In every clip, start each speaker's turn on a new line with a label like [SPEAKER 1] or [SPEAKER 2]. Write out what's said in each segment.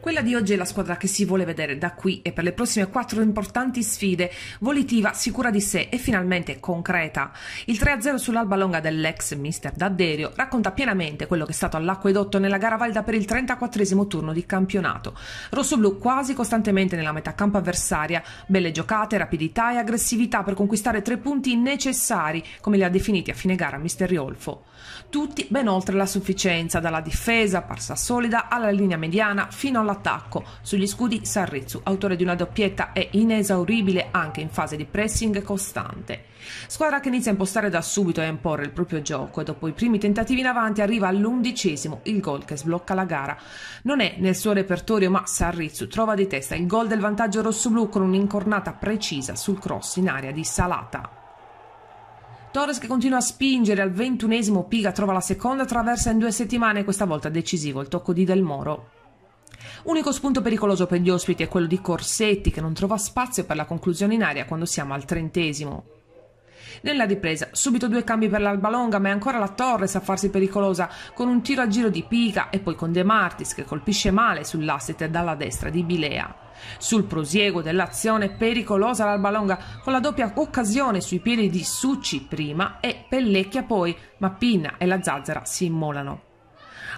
[SPEAKER 1] Quella di oggi è la squadra che si vuole vedere da qui e per le prossime quattro importanti sfide, volitiva, sicura di sé e finalmente concreta. Il 3-0 sull'alba longa dell'ex mister D'Adderio racconta pienamente quello che è stato all'acquedotto nella gara valida per il 34 turno di campionato. Rossoblù quasi costantemente nella metà campo avversaria, belle giocate, rapidità e aggressività per conquistare tre punti necessari, come li ha definiti a fine gara mister Riolfo. Tutti ben oltre la sufficienza, dalla difesa, parsa solida, alla linea mediana, fino alla all'attacco. Sugli scudi Sarrezzu, autore di una doppietta, è inesauribile anche in fase di pressing costante. Squadra che inizia a impostare da subito e a imporre il proprio gioco e dopo i primi tentativi in avanti arriva all'undicesimo il gol che sblocca la gara. Non è nel suo repertorio ma Sarrizzu trova di testa il gol del vantaggio rossoblu con un'incornata precisa sul cross in area di Salata. Torres che continua a spingere al ventunesimo Piga trova la seconda traversa in due settimane, questa volta decisivo il tocco di Del Moro. Unico spunto pericoloso per gli ospiti è quello di Corsetti che non trova spazio per la conclusione in aria quando siamo al trentesimo. Nella ripresa, subito due cambi per l'alba longa, ma è ancora la Torres a farsi pericolosa, con un tiro a giro di Pica e poi con De Martis che colpisce male sull'asset dalla destra di Bilea. Sul prosieguo dell'azione pericolosa l'alba longa con la doppia occasione sui piedi di Succi prima e Pellecchia poi, ma Pinna e la Zazzera si immolano.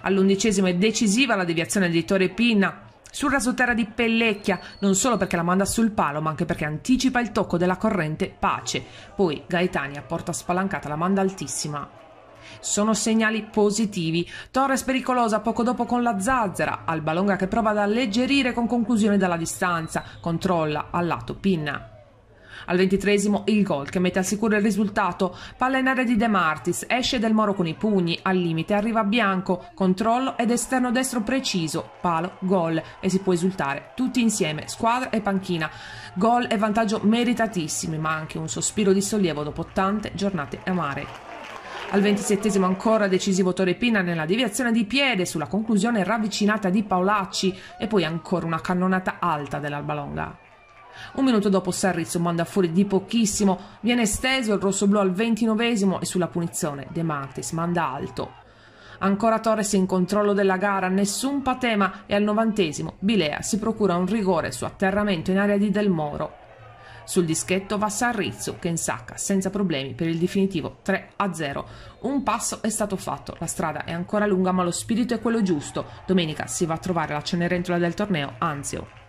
[SPEAKER 1] All'undicesimo è decisiva la deviazione di Torre Pinna sul rasoterra di Pellecchia, non solo perché la manda sul palo, ma anche perché anticipa il tocco della corrente Pace. Poi Gaetani a porta spalancata la manda altissima. Sono segnali positivi. Torres pericolosa poco dopo con la zazzera, Albalonga che prova ad alleggerire con conclusione dalla distanza, controlla al lato Pinna. Al ventitresimo il gol che mette al sicuro il risultato, palla in area di De Martis, esce Del Moro con i pugni, al limite arriva Bianco, controllo ed esterno destro preciso, palo, gol e si può esultare tutti insieme, squadra e panchina. Gol e vantaggio meritatissimi, ma anche un sospiro di sollievo dopo tante giornate amare. Al 27 ancora decisivo Torepina nella deviazione di piede sulla conclusione ravvicinata di Paolacci e poi ancora una cannonata alta dell'Albalonga. Un minuto dopo Sarrizio manda fuori di pochissimo, viene esteso il rosso-blu al ventinovesimo e sulla punizione De Martis manda alto. Ancora Torres in controllo della gara, nessun patema e al novantesimo Bilea si procura un rigore su atterramento in area di Del Moro. Sul dischetto va Sarrizio che insacca senza problemi per il definitivo 3-0. Un passo è stato fatto, la strada è ancora lunga ma lo spirito è quello giusto. Domenica si va a trovare la Cenerentola del torneo, Anzio.